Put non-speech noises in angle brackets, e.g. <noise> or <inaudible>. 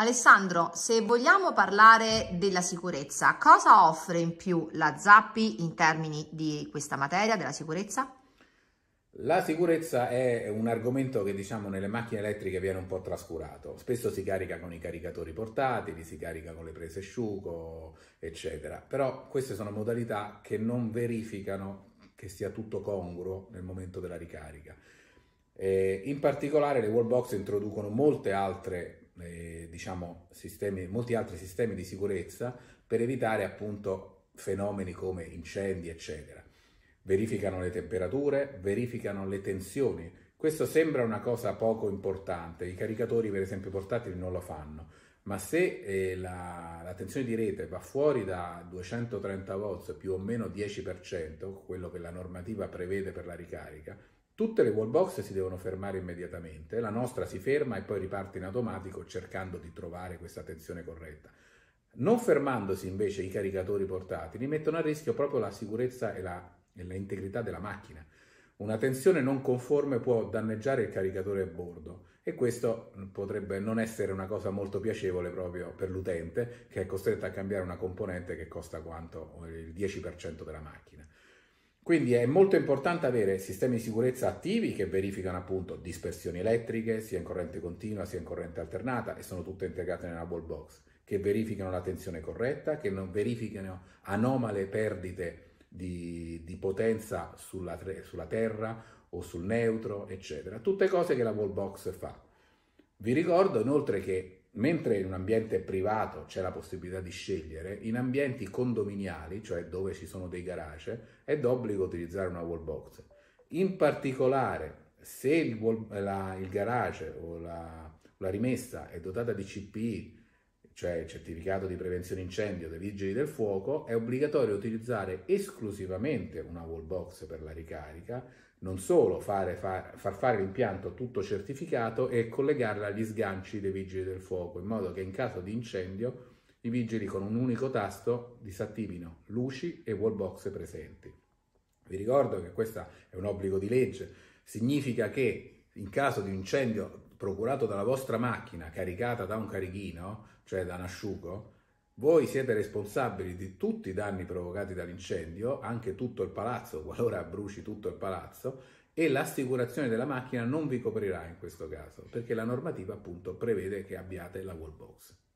Alessandro, se vogliamo parlare della sicurezza, cosa offre in più la Zappi in termini di questa materia, della sicurezza? La sicurezza è un argomento che diciamo nelle macchine elettriche viene un po' trascurato. Spesso si carica con i caricatori portatili, si carica con le prese sciuco, eccetera. Però queste sono modalità che non verificano che sia tutto congruo nel momento della ricarica. Eh, in particolare le wallbox introducono molte altre diciamo, sistemi, molti altri sistemi di sicurezza per evitare appunto fenomeni come incendi, eccetera. Verificano le temperature, verificano le tensioni. Questo sembra una cosa poco importante, i caricatori per esempio portatili non lo fanno, ma se eh, la, la, tensione di rete va fuori da 230 volts più o meno 10%, quello che la normativa prevede per la ricarica, Tutte le wallbox si devono fermare immediatamente, la nostra si ferma e poi riparte in automatico cercando di trovare questa tensione corretta. Non fermandosi invece i caricatori portatili mettono a rischio proprio la sicurezza e la, e la della macchina. Una tensione non conforme può danneggiare il caricatore a bordo e questo potrebbe non essere una cosa molto piacevole proprio per l'utente che è costretto a cambiare una componente che costa quanto il 10% della macchina. Quindi è molto importante avere sistemi di sicurezza attivi che verificano appunto dispersioni elettriche, sia in corrente continua sia in corrente alternata e sono tutte integrate nella wall box, che verificano la tensione corretta, che non verificano anomale perdite di, di potenza sulla, sulla, terra o sul neutro, eccetera. Tutte cose che la wall box fa. Vi ricordo inoltre che mentre in un ambiente privato c'è la possibilità di scegliere, in ambienti condominiali, cioè dove ci sono dei garage, è d'obbligo utilizzare una wall box. In particolare, se il, la, il garage o la, la rimessa è dotata di CPI cioè il certificato di prevenzione incendio dei vigili del fuoco, è obbligatorio utilizzare esclusivamente una wall box per la ricarica, non solo fare, far, far fare l'impianto tutto certificato e collegarla agli sganci dei vigili del fuoco, in modo che in caso di incendio i vigili con un unico tasto disattivino luci e wall box presenti. Vi ricordo che questo è un obbligo di legge, significa che in caso di incendio procurato dalla vostra macchina caricata da un carichino, cioè da un asciugo, voi siete responsabili di tutti i danni provocati dall'incendio, anche tutto il palazzo, <laughs> qualora bruci tutto il palazzo, e l'assicurazione della macchina non vi coprirà in questo caso, perché la normativa appunto prevede che abbiate la wallbox.